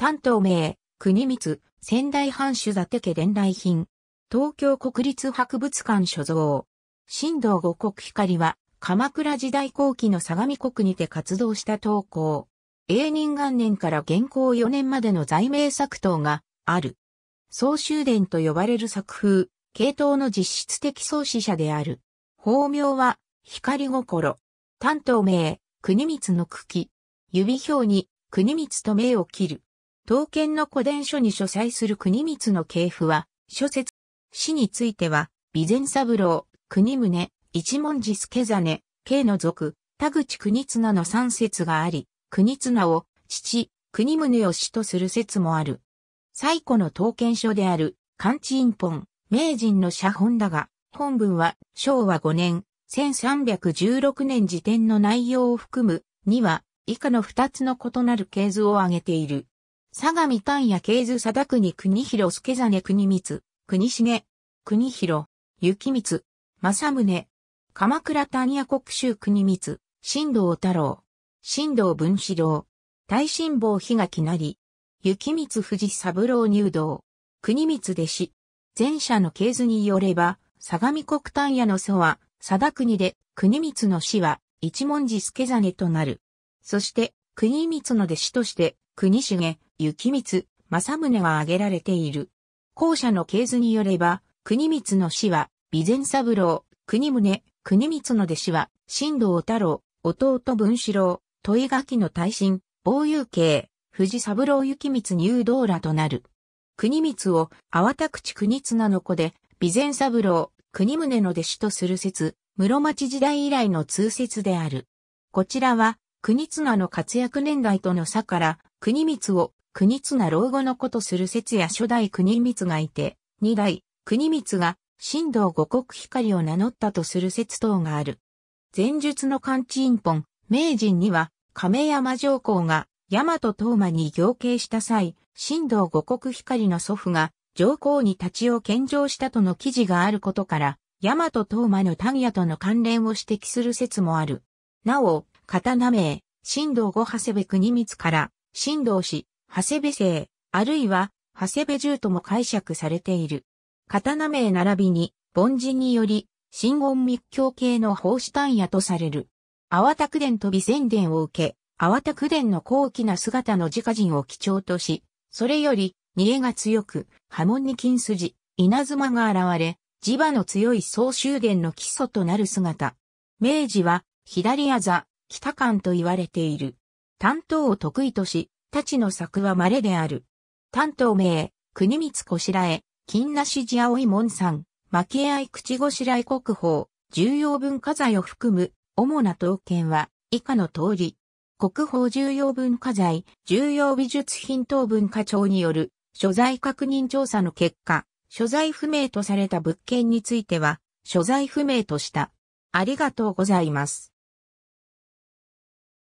担当名、国光、仙台藩主伊達家伝来品。東京国立博物館所蔵。神道五国光は、鎌倉時代後期の相模国にて活動した投稿。永仁元年から元寇四年までの在名作等がある。総集伝と呼ばれる作風、系統の実質的創始者である。法名は、光心。担当名、国光の茎。指標に、国光と名を切る。刀剣の古伝書に書斎する国光の系譜は、諸説、死については、備前三郎、国宗、一文字助真、慶の族、田口国綱の三説があり、国綱を、父、国宗を死とする説もある。最古の刀剣書である、漢地院本、名人の写本だが、本文は昭和5年、1316年時点の内容を含む、には、以下の二つの異なる系図を挙げている。相模丹谷経図貞国国広助真国光、国重、国広、幸光、正宗、鎌倉丹谷国州国光、新道太郎、新道文四郎、大辛抱日垣なり、光藤三郎入道、国光弟子、前者の経図によれば、相模国丹谷の祖は、貞国で、国光の死は、一文字助真となる。そして、国光の弟子として、国重、幸光、正宗は挙げられている。後者の系図によれば、国光の死は、備前三郎、国宗、国光の弟子は、新道太郎、弟文四郎、問垣の大臣、防遊慶、藤三郎幸光入道らとなる。国光を、粟田口国綱の子で、備前三郎、国宗の弟子とする説、室町時代以来の通説である。こちらは、国綱の活躍年代との差から、国光を国綱老後の子とする説や初代国光がいて、二代国光が神道五国光を名乗ったとする説等がある。前述の漢地院本、明人には亀山上皇が大和東馬に行刑した際、神道五国光の祖父が上皇に立ちを献上したとの記事があることから、大和東馬の丹野との関連を指摘する説もある。なお、刀名、神道五長谷部国光から、新道氏、長谷部姓、あるいは、長谷部重とも解釈されている。刀名並びに、凡人により、新言密教系の法師単野とされる。淡田九伝と備前伝を受け、淡田九伝の高貴な姿の自家人を基調とし、それより、逃げが強く、波紋に金筋、稲妻が現れ、磁場の強い総集伝の基礎となる姿。明治は、左あざ、北間と言われている。担当を得意とし、太刀の作は稀である。担当名、国光小らえ、金なし寺葵門ん、巻合口しらえ国宝、重要文化財を含む、主な刀剣は、以下の通り。国宝重要文化財、重要美術品等文化庁による、所在確認調査の結果、所在不明とされた物件については、所在不明とした。ありがとうございます。